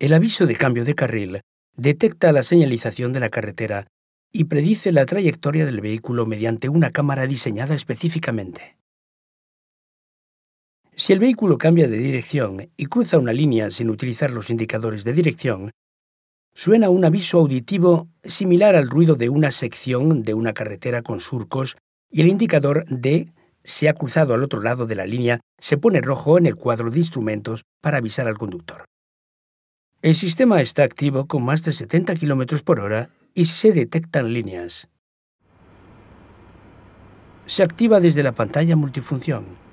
El aviso de cambio de carril detecta la señalización de la carretera y predice la trayectoria del vehículo mediante una cámara diseñada específicamente. Si el vehículo cambia de dirección y cruza una línea sin utilizar los indicadores de dirección, suena un aviso auditivo similar al ruido de una sección de una carretera con surcos y el indicador de se ha cruzado al otro lado de la línea se pone rojo en el cuadro de instrumentos para avisar al conductor. El sistema está activo con más de 70 km por hora y se detectan líneas. Se activa desde la pantalla multifunción.